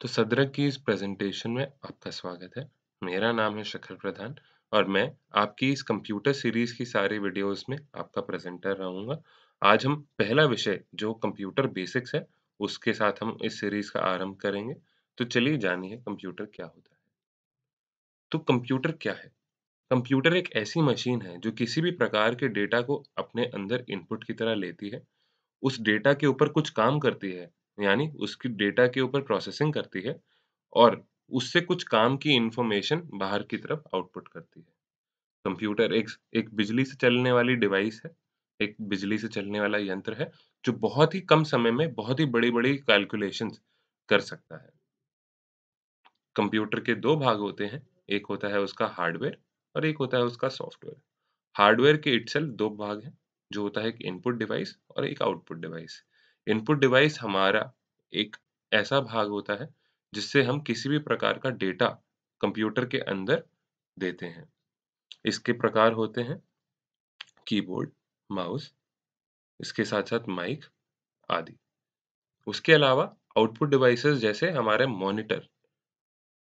तो सदरक की इस प्रेजेंटेशन में आपका स्वागत है मेरा नाम है शखर प्रधान और मैं आपकी इस कंप्यूटर सीरीज की सारी वीडियोस में आपका प्रेजेंटर रहूंगा आज हम पहला विषय जो कंप्यूटर बेसिक्स है उसके साथ हम इस सीरीज का आरंभ करेंगे तो चलिए जानिए कंप्यूटर क्या होता है तो कंप्यूटर क्या है कंप्यूटर एक ऐसी मशीन है जो किसी भी प्रकार के डेटा को अपने अंदर इनपुट की तरह लेती है उस डेटा के ऊपर कुछ काम करती है यानी उसकी डेटा के ऊपर प्रोसेसिंग करती है और उससे कुछ काम की इंफॉर्मेशन बाहर की तरफ आउटपुट करती है कंप्यूटर एक एक बिजली से चलने वाली डिवाइस है एक बिजली से चलने वाला यंत्र है जो बहुत ही कम समय में बहुत ही बड़ी बड़ी कैलकुलेशंस कर सकता है कंप्यूटर के दो भाग होते हैं एक होता है उसका हार्डवेयर और एक होता है उसका सॉफ्टवेयर हार्डवेयर के इट्सेल्फ दो भाग हैं जो होता है एक इनपुट डिवाइस और एक आउटपुट डिवाइस इनपुट डिवाइस हमारा एक ऐसा भाग होता है जिससे हम किसी भी प्रकार का डेटा कंप्यूटर के अंदर देते हैं इसके प्रकार होते हैं कीबोर्ड माउस इसके साथ साथ माइक आदि उसके अलावा आउटपुट डिवाइसेस जैसे हमारे मॉनिटर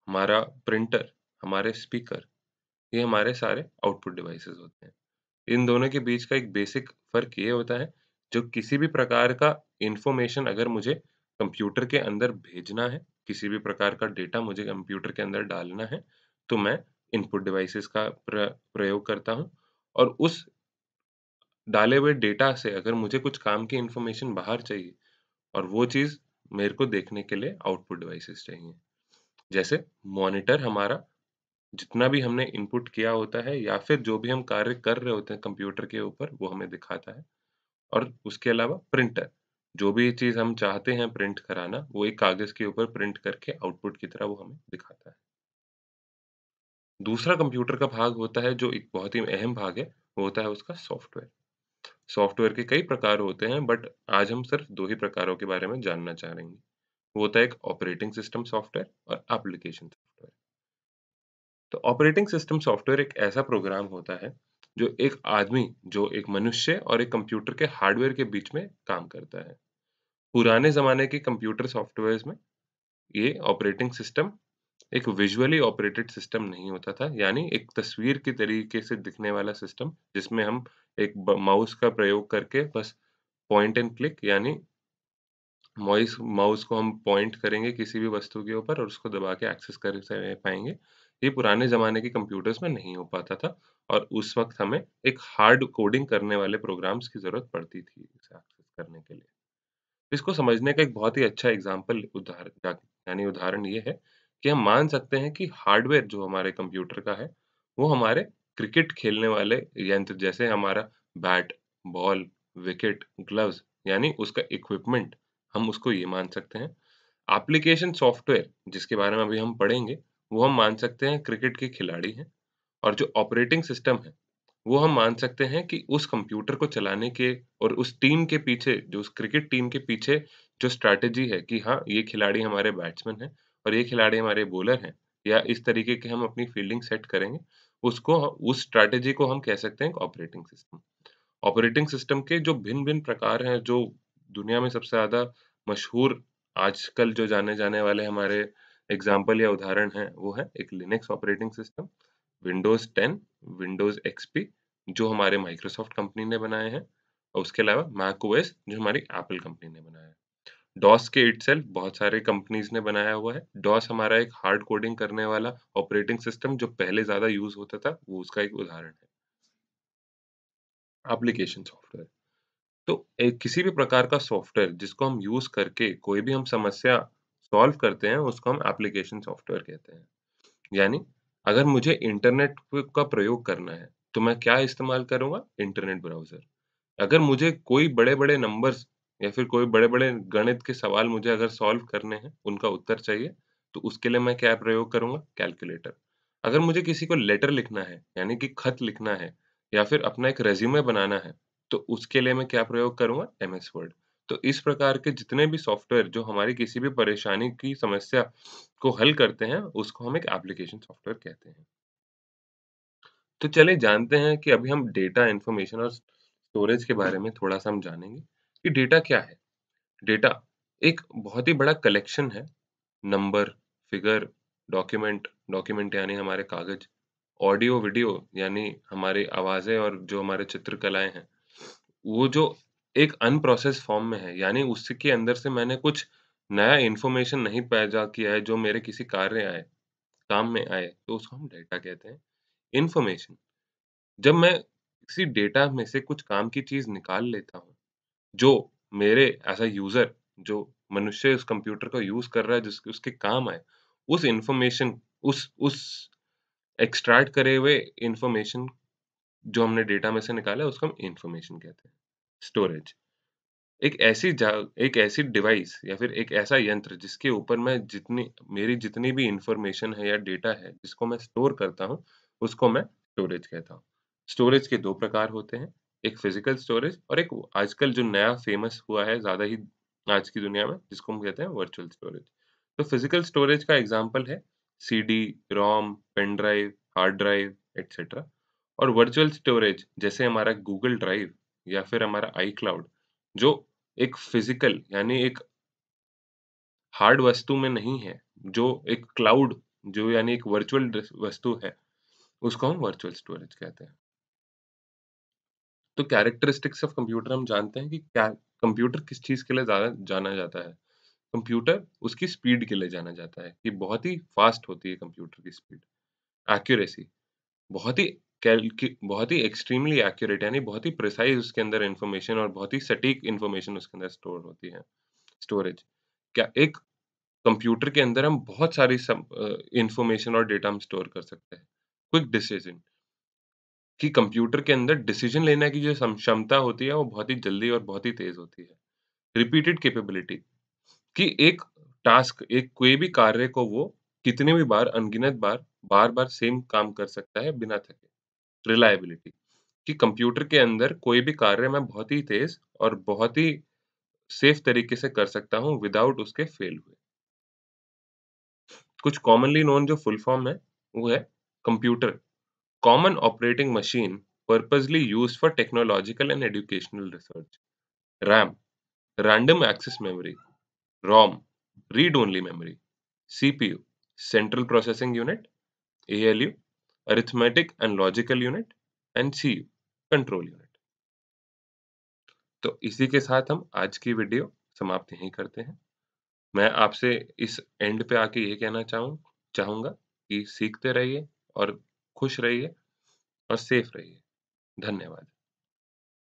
हमारा प्रिंटर हमारे स्पीकर ये हमारे सारे आउटपुट डिवाइसेस होते हैं इन दोनों के बीच का एक बेसिक फर्क ये होता है जो किसी भी प्रकार का इंफॉर्मेशन अगर मुझे कंप्यूटर के अंदर भेजना है किसी भी प्रकार का डेटा मुझे कंप्यूटर के अंदर डालना है तो मैं इनपुट डिवाइसेस का प्रयोग करता हूँ और उस डाले हुए डेटा से अगर मुझे कुछ काम की इंफॉर्मेशन बाहर चाहिए और वो चीज़ मेरे को देखने के लिए आउटपुट डिवाइसेस चाहिए जैसे मॉनिटर हमारा जितना भी हमने इनपुट किया होता है या फिर जो भी हम कार्य कर रहे होते हैं कंप्यूटर के ऊपर वो हमें दिखाता है और उसके अलावा प्रिंटर जो भी चीज़ हम चाहते हैं प्रिंट कराना वो एक कागज़ के ऊपर प्रिंट करके आउटपुट की तरह वो हमें दिखाता है दूसरा कंप्यूटर का भाग होता है जो एक बहुत ही अहम भाग है वो होता है उसका सॉफ्टवेयर सॉफ्टवेयर के कई प्रकार होते हैं बट आज हम सिर्फ दो ही प्रकारों के बारे में जानना चाह रहे हैं वो होता है एक ऑपरेटिंग सिस्टम सॉफ्टवेयर और एप्लीकेशन सॉफ्टवेयर तो ऑपरेटिंग सिस्टम सॉफ्टवेयर एक ऐसा प्रोग्राम होता है जो एक आदमी जो एक मनुष्य और एक कंप्यूटर के हार्डवेयर के बीच में काम करता है पुराने ज़माने के कंप्यूटर सॉफ्टवेयर में ये ऑपरेटिंग सिस्टम एक विजुअली ऑपरेटेड सिस्टम नहीं होता था यानी एक तस्वीर के तरीके से दिखने वाला सिस्टम जिसमें हम एक माउस का प्रयोग करके बस पॉइंट एंड क्लिक यानी माउस माउस को हम पॉइंट करेंगे किसी भी वस्तु के ऊपर और उसको दबा के एक्सेस कर पाएंगे ये पुराने ज़माने के कंप्यूटर्स में नहीं हो पाता था और उस वक्त हमें एक हार्ड कोडिंग करने वाले प्रोग्राम्स की ज़रूरत पड़ती थी इसे एक्सेस करने के लिए इसको समझने का एक बहुत ही अच्छा एग्जाम्पल उदाहरण यानी उदाहरण ये है कि हम मान सकते हैं कि हार्डवेयर जो हमारे कंप्यूटर का है वो हमारे क्रिकेट खेलने वाले यंत्र जैसे हमारा बैट बॉल विकेट ग्लव्स यानी उसका इक्विपमेंट हम उसको ये मान सकते हैं एप्लीकेशन सॉफ्टवेयर जिसके बारे में अभी हम पढ़ेंगे वो हम मान सकते हैं क्रिकेट के खिलाड़ी हैं और जो ऑपरेटिंग सिस्टम है वो हम मान सकते हैं कि उस कंप्यूटर को चलाने के और उस टीम के पीछे जो उस क्रिकेट टीम के पीछे जो स्ट्रैटेजी है कि हाँ ये खिलाड़ी हमारे बैट्समैन हैं और ये खिलाड़ी हमारे बॉलर हैं या इस तरीके के हम अपनी फील्डिंग सेट करेंगे उसको उस स्ट्रैटेजी को हम कह सकते हैं ऑपरेटिंग सिस्टम ऑपरेटिंग सिस्टम के जो भिन्न भिन्न प्रकार हैं जो दुनिया में सबसे ज़्यादा मशहूर आजकल जो जाने जाने वाले हमारे एग्जाम्पल या उदाहरण है वो है एक Linux operating system Windows 10 Windows XP जो हमारे माइक्रोसॉफ्ट कंपनी ने बनाए हैं और उसके अलावा मैक ओएस जो हमारी एप्पल कंपनी ने बनाया है डॉस के इट बहुत सारे कंपनीज ने बनाया हुआ है डॉस हमारा एक हार्ड कोडिंग करने वाला ऑपरेटिंग सिस्टम जो पहले ज्यादा यूज होता था वो उसका एक उदाहरण है एप्लीकेशन सॉफ्टवेयर तो एक किसी भी प्रकार का सॉफ्टवेयर जिसको हम यूज करके कोई भी हम समस्या सॉल्व करते हैं उसको हम एप्लीकेशन सॉफ्टवेयर कहते हैं यानी अगर मुझे इंटरनेट का प्रयोग करना है तो मैं क्या इस्तेमाल करूंगा इंटरनेट ब्राउजर अगर मुझे कोई बड़े बड़े नंबर्स या फिर कोई बड़े बड़े गणित के सवाल मुझे अगर सॉल्व करने हैं उनका उत्तर चाहिए तो उसके लिए मैं क्या प्रयोग करूंगा कैलकुलेटर अगर मुझे किसी को लेटर लिखना है यानी कि खत लिखना है या फिर अपना एक रेज्यूमे बनाना है तो उसके लिए मैं क्या प्रयोग करूंगा एम एस वर्ड तो इस प्रकार के जितने भी सॉफ्टवेयर जो हमारी किसी भी परेशानी की समस्या को हल करते हैं उसको हम एक एप्लीकेशन सॉफ्टवेयर कहते हैं तो चले जानते हैं कि अभी हम डेटा इंफॉर्मेशन और स्टोरेज के बारे में थोड़ा सा हम जानेंगे कि डेटा क्या है डेटा एक बहुत ही बड़ा कलेक्शन है नंबर फिगर डॉक्यूमेंट डॉक्यूमेंट यानी हमारे कागज ऑडियो वीडियो यानी हमारी आवाज़ें और जो हमारे चित्रकलाएं हैं वो जो एक अनप्रोसेस फॉर्म में है यानी उसके अंदर से मैंने कुछ नया इन्फॉर्मेशन नहीं पैदा किया है जो मेरे किसी कार्य आए काम में आए तो उसको हम डेटा कहते हैं इन्फॉर्मेशन जब मैं किसी डेटा में से कुछ काम की चीज़ निकाल लेता हूँ जो मेरे एज अ यूज़र जो मनुष्य उस कंप्यूटर को यूज़ कर रहा है जिसके उसके काम आए उस इन्फॉर्मेशन उस उस एक्सट्रैक्ट करे हुए इन्फॉर्मेशन जो हमने डेटा में से निकाला है उसको हम इन्फॉर्मेशन कहते हैं स्टोरेज एक ऐसी एक ऐसी डिवाइस या फिर एक ऐसा यंत्र जिसके ऊपर मैं जितनी मेरी जितनी भी इंफॉर्मेशन है या डेटा है जिसको मैं स्टोर करता हूँ उसको मैं स्टोरेज कहता हूँ स्टोरेज के दो प्रकार होते हैं एक फिजिकल स्टोरेज और एक आजकल जो नया फेमस हुआ है ज़्यादा ही आज की दुनिया में जिसको हम कहते हैं वर्चुअल स्टोरेज तो फिजिकल स्टोरेज का एग्जाम्पल है C D ROM pen drive hard drive etcetera और वर्चुअल स्टोरेज जैसे हमारा गूगल ड्राइव या फिर हमारा आई क्लाउड जो एक फिजिकल यानी एक हार्ड वस्तु में नहीं है जो एक क्लाउड जो यानी एक वर्चुअल वस्तु है उसको हम वर्चुअल स्टोरेज कहते हैं तो कैरेक्टरिस्टिक्स ऑफ कंप्यूटर हम जानते हैं कि क्या कंप्यूटर किस चीज़ के लिए ज़्यादा जाना जाता है कंप्यूटर उसकी स्पीड के लिए जाना जाता है कि बहुत ही फास्ट होती है कंप्यूटर की स्पीड एक्यूरेसी बहुत ही बहुत ही एक्सट्रीमली एक्यूरेट यानी बहुत ही प्रिसाइज उसके अंदर इन्फॉर्मेशन और बहुत ही सटीक इन्फॉर्मेशन उसके अंदर स्टोर होती है स्टोरेज क्या एक कंप्यूटर के अंदर हम बहुत सारी इन्फॉर्मेशन और डेटा हम स्टोर कर सकते हैं क्विक डिसीजन कि कंप्यूटर के अंदर डिसीजन लेने की जो क्षमता होती है वो बहुत ही जल्दी और बहुत ही तेज होती है रिपीटेड कैपेबिलिटी कि एक टास्क एक कोई भी कार्य को वो कितने भी बार अनगिनत बार बार बार सेम काम कर सकता है बिना थके रिलायबिलिटी कि कंप्यूटर के अंदर कोई भी कार्य मैं बहुत ही तेज और बहुत ही सेफ तरीके से कर सकता हूं विदाउट उसके फेल हुए कुछ कॉमनली नोन जो फुल फॉर्म है वो है computer common operating machine purposely use for technological and educational research RAM random access memory ROM read only memory CPU central processing unit ALU arithmetic and logical unit and C control unit तो इसी के साथ हम आज की video समाप्त यहीं करते हैं मैं आपसे इस एंड पे आके ये कहना चाहूँ चाहूँगा कि सीखते रहिए और खुश रहिए और सेफ रहिए धन्यवाद